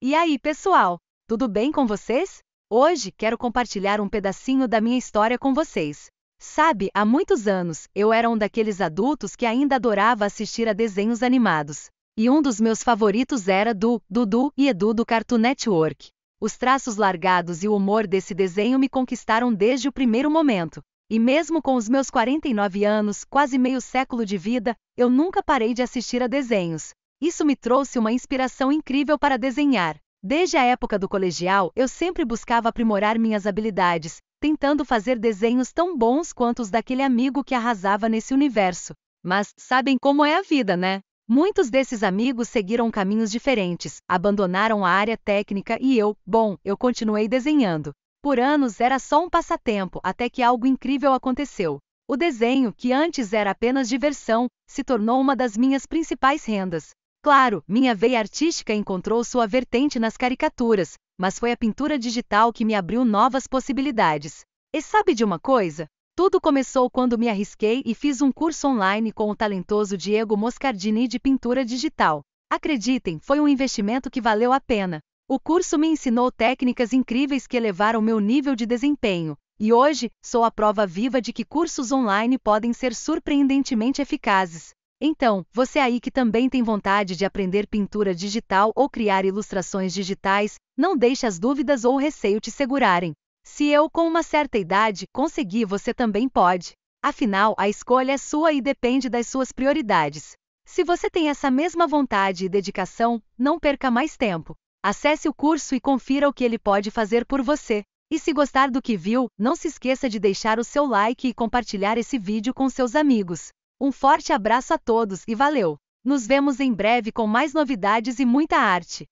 E aí, pessoal, tudo bem com vocês? Hoje quero compartilhar um pedacinho da minha história com vocês. Sabe, há muitos anos eu era um daqueles adultos que ainda adorava assistir a desenhos animados. E um dos meus favoritos era do Dudu e Edu do Cartoon Network. Os traços largados e o humor desse desenho me conquistaram desde o primeiro momento. E mesmo com os meus 49 anos, quase meio século de vida, eu nunca parei de assistir a desenhos. Isso me trouxe uma inspiração incrível para desenhar. Desde a época do colegial, eu sempre buscava aprimorar minhas habilidades, tentando fazer desenhos tão bons quanto os daquele amigo que arrasava nesse universo. Mas sabem como é a vida, né? Muitos desses amigos seguiram caminhos diferentes, abandonaram a área técnica e eu, bom, eu continuei desenhando. Por anos era só um passatempo até que algo incrível aconteceu. O desenho, que antes era apenas diversão, se tornou uma das minhas principais rendas. Claro, minha veia artística encontrou sua vertente nas caricaturas, mas foi a pintura digital que me abriu novas possibilidades. E sabe de uma coisa? Tudo começou quando me arrisquei e fiz um curso online com o talentoso Diego Moscardini de pintura digital. Acreditem, foi um investimento que valeu a pena. O curso me ensinou técnicas incríveis que elevaram meu nível de desempenho, e hoje sou a prova viva de que cursos online podem ser surpreendentemente eficazes. Então, você aí que também tem vontade de aprender pintura digital ou criar ilustrações digitais, não deixe as dúvidas ou o receio te segurarem. Se eu, com uma certa idade, consegui, você também pode. Afinal, a escolha é sua e depende das suas prioridades. Se você tem essa mesma vontade e dedicação, não perca mais tempo. Acesse o curso e confira o que ele pode fazer por você. E se gostar do que viu, não se esqueça de deixar o seu like e compartilhar esse vídeo com seus amigos. Um forte abraço a todos e valeu! Nos vemos em breve com mais novidades e muita arte.